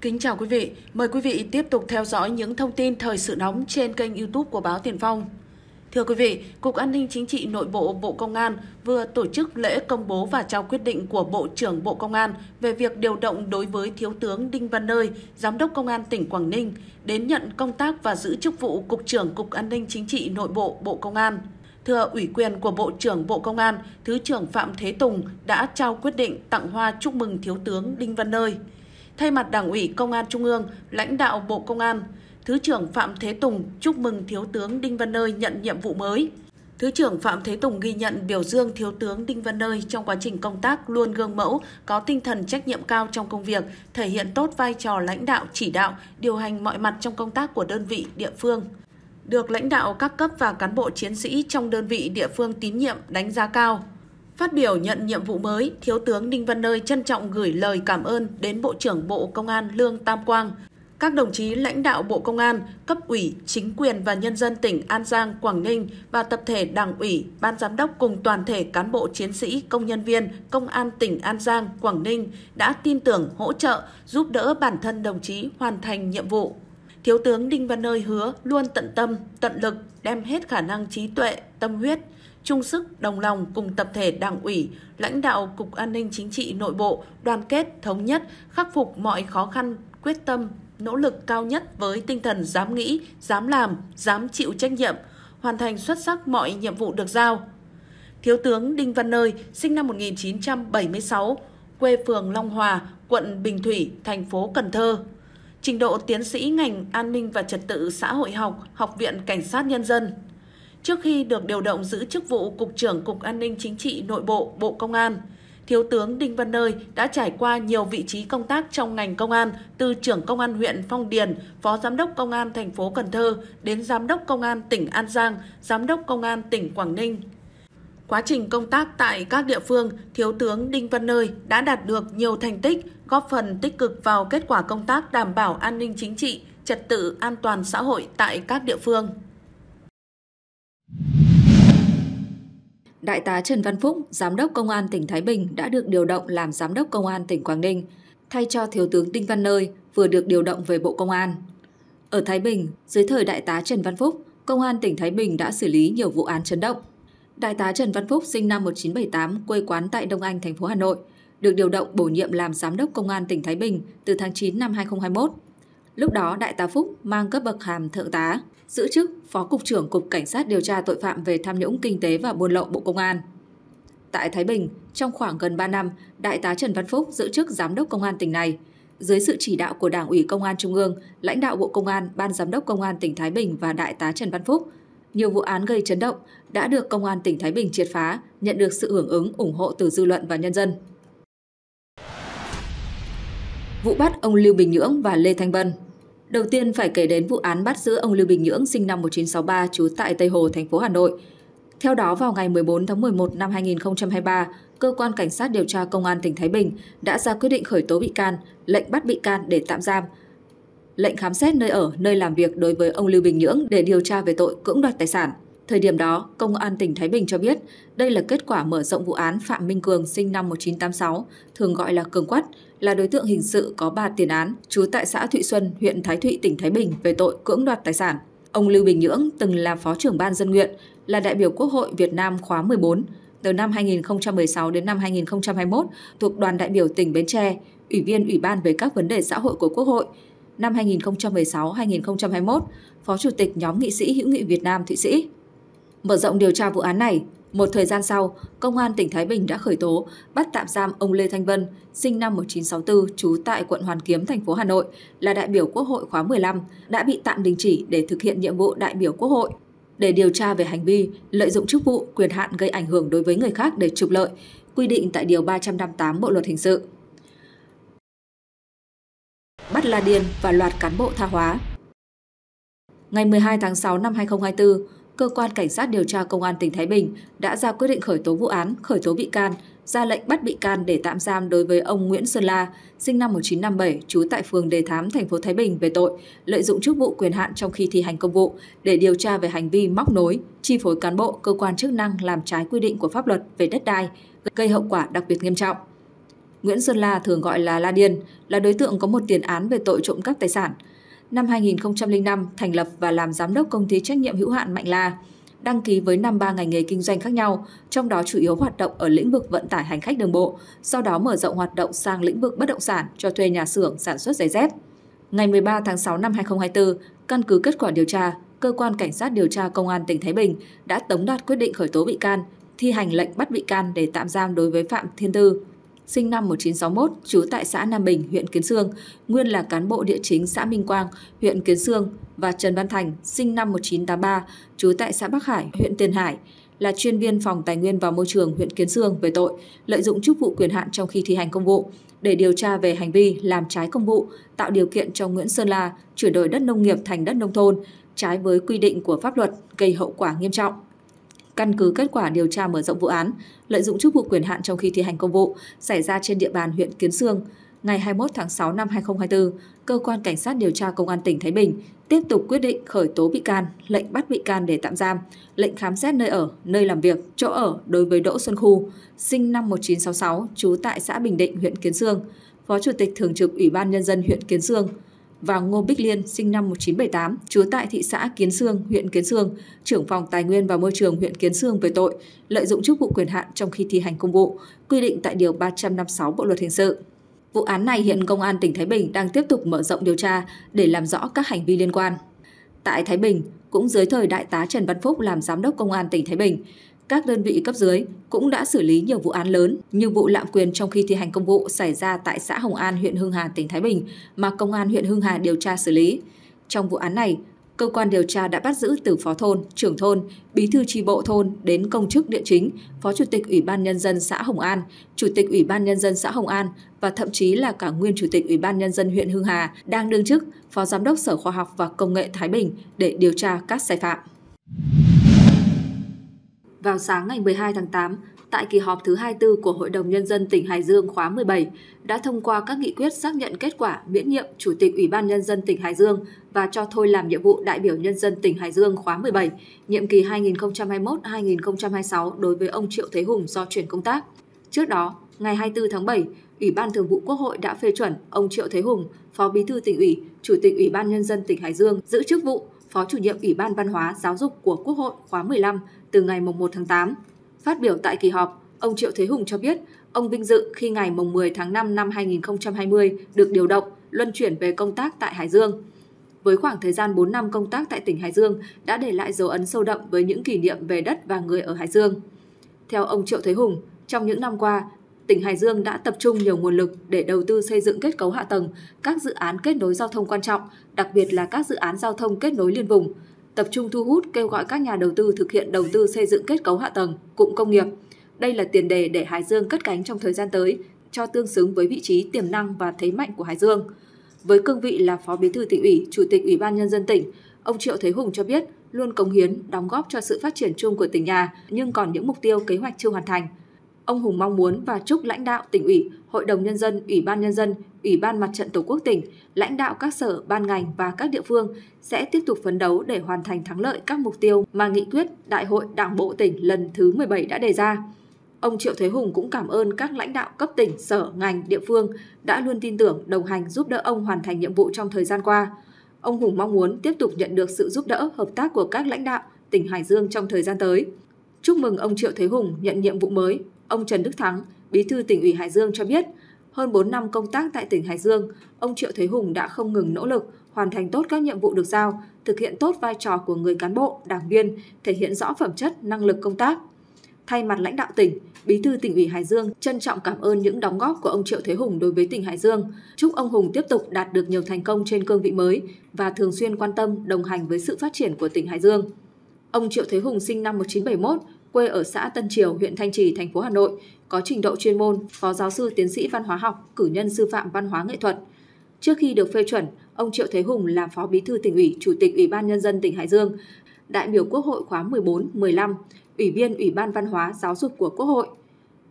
Kính chào quý vị, mời quý vị tiếp tục theo dõi những thông tin thời sự nóng trên kênh YouTube của báo Tiền Phong. Thưa quý vị, Cục An ninh Chính trị Nội bộ Bộ Công an vừa tổ chức lễ công bố và trao quyết định của Bộ trưởng Bộ Công an về việc điều động đối với Thiếu tướng Đinh Văn Nơi, Giám đốc Công an tỉnh Quảng Ninh, đến nhận công tác và giữ chức vụ Cục trưởng Cục An ninh Chính trị Nội bộ Bộ Công an. Thưa ủy quyền của Bộ trưởng Bộ Công an, Thứ trưởng Phạm Thế Tùng đã trao quyết định tặng hoa chúc mừng Thiếu tướng Đinh Văn Nơi. Thay mặt Đảng ủy Công an Trung ương, lãnh đạo Bộ Công an, Thứ trưởng Phạm Thế Tùng chúc mừng Thiếu tướng Đinh Văn Nơi nhận nhiệm vụ mới. Thứ trưởng Phạm Thế Tùng ghi nhận biểu dương Thiếu tướng Đinh Văn Nơi trong quá trình công tác luôn gương mẫu, có tinh thần trách nhiệm cao trong công việc, thể hiện tốt vai trò lãnh đạo, chỉ đạo, điều hành mọi mặt trong công tác của đơn vị, địa phương. Được lãnh đạo các cấp và cán bộ chiến sĩ trong đơn vị địa phương tín nhiệm đánh giá cao. Phát biểu nhận nhiệm vụ mới, Thiếu tướng Đinh Văn Nơi trân trọng gửi lời cảm ơn đến Bộ trưởng Bộ Công an Lương Tam Quang, các đồng chí lãnh đạo Bộ Công an, cấp ủy, chính quyền và nhân dân tỉnh An Giang, Quảng Ninh và tập thể Đảng ủy, Ban Giám đốc cùng toàn thể cán bộ chiến sĩ, công nhân viên, Công an tỉnh An Giang, Quảng Ninh đã tin tưởng, hỗ trợ, giúp đỡ bản thân đồng chí hoàn thành nhiệm vụ. Thiếu tướng Đinh Văn Nơi hứa luôn tận tâm, tận lực, đem hết khả năng trí tuệ, tâm huyết – chung sức đồng lòng cùng tập thể Đảng ủy, lãnh đạo Cục An ninh Chính trị Nội bộ đoàn kết thống nhất, khắc phục mọi khó khăn, quyết tâm, nỗ lực cao nhất với tinh thần dám nghĩ, dám làm, dám chịu trách nhiệm, hoàn thành xuất sắc mọi nhiệm vụ được giao. Thiếu tướng Đinh Văn Nơi, sinh năm 1976, quê phường Long Hòa, quận Bình Thủy, thành phố Cần Thơ. Trình độ tiến sĩ ngành an ninh và trật tự xã hội học, Học viện Cảnh sát Nhân dân. Trước khi được điều động giữ chức vụ Cục trưởng Cục An ninh Chính trị Nội bộ Bộ Công an, Thiếu tướng Đinh Văn Nơi đã trải qua nhiều vị trí công tác trong ngành công an, từ trưởng công an huyện Phong Điền, phó giám đốc công an thành phố Cần Thơ đến giám đốc công an tỉnh An Giang, giám đốc công an tỉnh Quảng Ninh. Quá trình công tác tại các địa phương, Thiếu tướng Đinh Văn Nơi đã đạt được nhiều thành tích, góp phần tích cực vào kết quả công tác đảm bảo an ninh chính trị, trật tự an toàn xã hội tại các địa phương. Đại tá Trần Văn Phúc, Giám đốc Công an tỉnh Thái Bình đã được điều động làm Giám đốc Công an tỉnh Quảng Ninh, thay cho Thiếu tướng Đinh Văn Nơi vừa được điều động về Bộ Công an. Ở Thái Bình, dưới thời Đại tá Trần Văn Phúc, Công an tỉnh Thái Bình đã xử lý nhiều vụ án chấn động. Đại tá Trần Văn Phúc sinh năm 1978, quê quán tại Đông Anh, thành phố Hà Nội, được điều động bổ nhiệm làm Giám đốc Công an tỉnh Thái Bình từ tháng 9 năm 2021. Lúc đó, Đại tá Phúc mang cấp bậc hàm thượng tá giữ chức Phó Cục trưởng Cục Cảnh sát điều tra tội phạm về tham nhũng kinh tế và buôn lậu Bộ Công an. Tại Thái Bình, trong khoảng gần 3 năm, Đại tá Trần Văn Phúc giữ chức Giám đốc Công an tỉnh này. Dưới sự chỉ đạo của Đảng ủy Công an Trung ương, lãnh đạo Bộ Công an, Ban Giám đốc Công an tỉnh Thái Bình và Đại tá Trần Văn Phúc, nhiều vụ án gây chấn động đã được Công an tỉnh Thái Bình triệt phá, nhận được sự hưởng ứng ủng hộ từ dư luận và nhân dân. Vụ bắt ông Lưu Bình Nhưỡng và Lê Thanh Bân Đầu tiên phải kể đến vụ án bắt giữ ông Lưu Bình Nhưỡng sinh năm 1963 trú tại Tây Hồ, thành phố Hà Nội. Theo đó, vào ngày 14 tháng 11 năm 2023, Cơ quan Cảnh sát điều tra Công an tỉnh Thái Bình đã ra quyết định khởi tố bị can, lệnh bắt bị can để tạm giam, lệnh khám xét nơi ở, nơi làm việc đối với ông Lưu Bình Nhưỡng để điều tra về tội cưỡng đoạt tài sản. Thời điểm đó, Công an tỉnh Thái Bình cho biết đây là kết quả mở rộng vụ án Phạm Minh Cường sinh năm 1986, thường gọi là Cường Quất, là đối tượng hình sự có 3 tiền án, trú tại xã Thụy Xuân, huyện Thái Thụy, tỉnh Thái Bình về tội cưỡng đoạt tài sản. Ông Lưu Bình Nhưỡng từng là Phó trưởng Ban Dân nguyện, là đại biểu Quốc hội Việt Nam khóa 14 từ năm 2016 đến năm 2021 thuộc đoàn đại biểu tỉnh Bến Tre, Ủy viên Ủy ban về các vấn đề xã hội của Quốc hội, năm 2016-2021, Phó Chủ tịch nhóm nghị sĩ hữu nghị Việt Nam Thụy Sĩ. Mở rộng điều tra vụ án này, một thời gian sau, Công an tỉnh Thái Bình đã khởi tố, bắt tạm giam ông Lê Thanh Vân, sinh năm 1964, trú tại quận Hoàn Kiếm, thành phố Hà Nội, là đại biểu Quốc hội khóa 15, đã bị tạm đình chỉ để thực hiện nhiệm vụ đại biểu Quốc hội. Để điều tra về hành vi lợi dụng chức vụ, quyền hạn gây ảnh hưởng đối với người khác để trục lợi, quy định tại Điều 358 Bộ Luật Hình sự. Bắt La Điền và loạt cán bộ tha hóa Ngày 12 tháng 6 năm 2024, cơ quan cảnh sát điều tra công an tỉnh Thái Bình đã ra quyết định khởi tố vụ án, khởi tố bị can, ra lệnh bắt bị can để tạm giam đối với ông Nguyễn Sơn La, sinh năm 1957, trú tại phường Đề Thám, thành phố Thái Bình về tội lợi dụng chức vụ quyền hạn trong khi thi hành công vụ để điều tra về hành vi móc nối, chi phối cán bộ cơ quan chức năng làm trái quy định của pháp luật về đất đai, gây hậu quả đặc biệt nghiêm trọng. Nguyễn Sơn La thường gọi là La Điền là đối tượng có một tiền án về tội trộm cắp tài sản năm 2005 thành lập và làm giám đốc công ty trách nhiệm hữu hạn Mạnh La, đăng ký với ba ngành nghề kinh doanh khác nhau, trong đó chủ yếu hoạt động ở lĩnh vực vận tải hành khách đường bộ, sau đó mở rộng hoạt động sang lĩnh vực bất động sản cho thuê nhà xưởng sản xuất giày dép. Ngày 13 tháng 6 năm 2024, căn cứ kết quả điều tra, cơ quan cảnh sát điều tra công an tỉnh Thái Bình đã tống đạt quyết định khởi tố bị can, thi hành lệnh bắt bị can để tạm giam đối với Phạm Thiên Tư, sinh năm 1961, trú tại xã Nam Bình, huyện Kiến Sương, nguyên là cán bộ địa chính xã Minh Quang, huyện Kiến Sương và Trần Văn Thành, sinh năm 1983, trú tại xã Bắc Hải, huyện Tiền Hải, là chuyên viên phòng Tài nguyên và Môi trường huyện Kiến Sương về tội lợi dụng chức vụ quyền hạn trong khi thi hành công vụ để điều tra về hành vi làm trái công vụ, tạo điều kiện cho Nguyễn Sơn La chuyển đổi đất nông nghiệp thành đất nông thôn, trái với quy định của pháp luật gây hậu quả nghiêm trọng căn cứ kết quả điều tra mở rộng vụ án, lợi dụng chức vụ quyền hạn trong khi thi hành công vụ xảy ra trên địa bàn huyện Kiến Sương. Ngày 21 tháng 6 năm 2024, Cơ quan Cảnh sát điều tra Công an tỉnh Thái Bình tiếp tục quyết định khởi tố bị can, lệnh bắt bị can để tạm giam, lệnh khám xét nơi ở, nơi làm việc, chỗ ở đối với Đỗ Xuân Khu, sinh năm 1966, trú tại xã Bình Định, huyện Kiến Sương, Phó Chủ tịch Thường trực Ủy ban Nhân dân huyện Kiến Sương, và Ngô Bích Liên sinh năm 1978, trú tại thị xã Kiến Sương, huyện Kiến Sương, trưởng phòng Tài nguyên và Môi trường huyện Kiến Sương về tội lợi dụng chức vụ quyền hạn trong khi thi hành công vụ, quy định tại Điều 356 Bộ Luật Hình sự. Vụ án này hiện Công an tỉnh Thái Bình đang tiếp tục mở rộng điều tra để làm rõ các hành vi liên quan. Tại Thái Bình, cũng dưới thời Đại tá Trần Văn Phúc làm Giám đốc Công an tỉnh Thái Bình, các đơn vị cấp dưới cũng đã xử lý nhiều vụ án lớn như vụ lạm quyền trong khi thi hành công vụ xảy ra tại xã Hồng An, huyện Hưng Hà, tỉnh Thái Bình mà Công an huyện Hưng Hà điều tra xử lý. Trong vụ án này, cơ quan điều tra đã bắt giữ từ phó thôn, trưởng thôn, bí thư tri bộ thôn đến công chức địa chính, phó chủ tịch Ủy ban Nhân dân xã Hồng An, chủ tịch Ủy ban Nhân dân xã Hồng An và thậm chí là cả nguyên chủ tịch Ủy ban Nhân dân huyện Hưng Hà đang đương chức phó giám đốc Sở Khoa học và Công nghệ Thái Bình để điều tra các sai phạm. Vào sáng ngày 12 tháng 8, tại kỳ họp thứ 24 của Hội đồng Nhân dân tỉnh Hải Dương khóa 17, đã thông qua các nghị quyết xác nhận kết quả miễn nhiệm Chủ tịch Ủy ban Nhân dân tỉnh Hải Dương và cho thôi làm nhiệm vụ đại biểu Nhân dân tỉnh Hải Dương khóa 17, nhiệm kỳ 2021-2026 đối với ông Triệu Thế Hùng do chuyển công tác. Trước đó, ngày 24 tháng 7, Ủy ban Thường vụ Quốc hội đã phê chuẩn ông Triệu Thế Hùng, Phó Bí thư tỉnh ủy, Chủ tịch Ủy ban Nhân dân tỉnh Hải Dương giữ chức vụ Phó chủ nhiệm Ủy ban Văn hóa Giáo dục của Quốc hội khóa 15 từ ngày 1 tháng 8. Phát biểu tại kỳ họp, ông Triệu Thế Hùng cho biết, ông vinh dự khi ngày 10 tháng 5 năm 2020 được điều động, luân chuyển về công tác tại Hải Dương. Với khoảng thời gian 4 năm công tác tại tỉnh Hải Dương đã để lại dấu ấn sâu đậm với những kỷ niệm về đất và người ở Hải Dương. Theo ông Triệu Thế Hùng, trong những năm qua, tỉnh Hải Dương đã tập trung nhiều nguồn lực để đầu tư xây dựng kết cấu hạ tầng, các dự án kết nối giao thông quan trọng, đặc biệt là các dự án giao thông kết nối liên vùng, tập trung thu hút kêu gọi các nhà đầu tư thực hiện đầu tư xây dựng kết cấu hạ tầng, cụm công nghiệp. Đây là tiền đề để Hải Dương cất cánh trong thời gian tới cho tương xứng với vị trí tiềm năng và thế mạnh của Hải Dương. Với cương vị là Phó Bí thư tỉnh ủy, Chủ tịch Ủy ban nhân dân tỉnh, ông Triệu Thế Hùng cho biết luôn cống hiến, đóng góp cho sự phát triển chung của tỉnh nhà, nhưng còn những mục tiêu kế hoạch chưa hoàn thành – Ông Hùng mong muốn và chúc lãnh đạo tỉnh ủy, Hội đồng Nhân dân, Ủy ban Nhân dân, Ủy ban Mặt trận Tổ quốc tỉnh, lãnh đạo các sở, ban ngành và các địa phương sẽ tiếp tục phấn đấu để hoàn thành thắng lợi các mục tiêu mà nghị quyết Đại hội Đảng Bộ tỉnh lần thứ 17 đã đề ra. Ông Triệu Thế Hùng cũng cảm ơn các lãnh đạo cấp tỉnh, sở, ngành, địa phương đã luôn tin tưởng, đồng hành giúp đỡ ông hoàn thành nhiệm vụ trong thời gian qua. Ông Hùng mong muốn tiếp tục nhận được sự giúp đỡ, hợp tác của các lãnh đạo tỉnh Hải Dương trong thời gian tới. Chúc mừng ông Triệu Thế Hùng nhận nhiệm vụ mới, Ông Trần Đức Thắng, Bí thư tỉnh ủy Hải Dương cho biết, hơn 4 năm công tác tại tỉnh Hải Dương, ông Triệu Thế Hùng đã không ngừng nỗ lực, hoàn thành tốt các nhiệm vụ được giao, thực hiện tốt vai trò của người cán bộ, đảng viên, thể hiện rõ phẩm chất, năng lực công tác. Thay mặt lãnh đạo tỉnh, Bí thư tỉnh ủy Hải Dương trân trọng cảm ơn những đóng góp của ông Triệu Thế Hùng đối với tỉnh Hải Dương. Chúc ông Hùng tiếp tục đạt được nhiều thành công trên cương vị mới và thường xuyên quan tâm, đồng hành với sự phát triển của tỉnh Hải Dương. Ông Triệu Thế Hùng sinh năm 1971, quê ở xã Tân Triều, huyện Thanh Trì, thành phố Hà Nội, có trình độ chuyên môn, phó giáo sư tiến sĩ văn hóa học, cử nhân sư phạm văn hóa nghệ thuật. Trước khi được phê chuẩn, ông Triệu Thế Hùng là phó bí thư tỉnh ủy, chủ tịch Ủy ban nhân dân tỉnh Hải Dương, đại biểu Quốc hội khóa 14, 15, ủy viên Ủy ban văn hóa giáo dục của Quốc hội.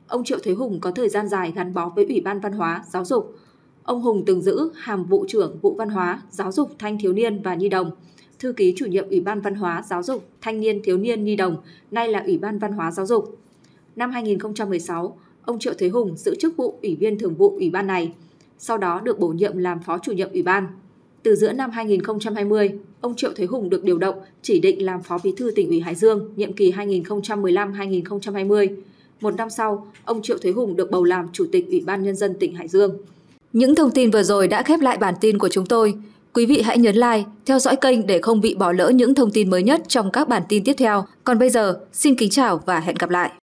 Ông Triệu Thế Hùng có thời gian dài gắn bó với Ủy ban văn hóa giáo dục. Ông Hùng từng giữ hàm vụ trưởng vụ văn hóa, giáo dục thanh thiếu niên và nhi đồng thư ký chủ nhiệm Ủy ban Văn hóa Giáo dục Thanh niên Thiếu niên Nhi đồng, nay là Ủy ban Văn hóa Giáo dục. Năm 2016, ông Triệu Thế Hùng giữ chức vụ Ủy viên Thường vụ Ủy ban này, sau đó được bổ nhiệm làm Phó chủ nhiệm Ủy ban. Từ giữa năm 2020, ông Triệu Thế Hùng được điều động chỉ định làm Phó Bí thư tỉnh ủy Hải Dương nhiệm kỳ 2015-2020. Một năm sau, ông Triệu Thế Hùng được bầu làm Chủ tịch Ủy ban Nhân dân tỉnh Hải Dương. Những thông tin vừa rồi đã khép lại bản tin của chúng tôi. Quý vị hãy nhấn like, theo dõi kênh để không bị bỏ lỡ những thông tin mới nhất trong các bản tin tiếp theo. Còn bây giờ, xin kính chào và hẹn gặp lại!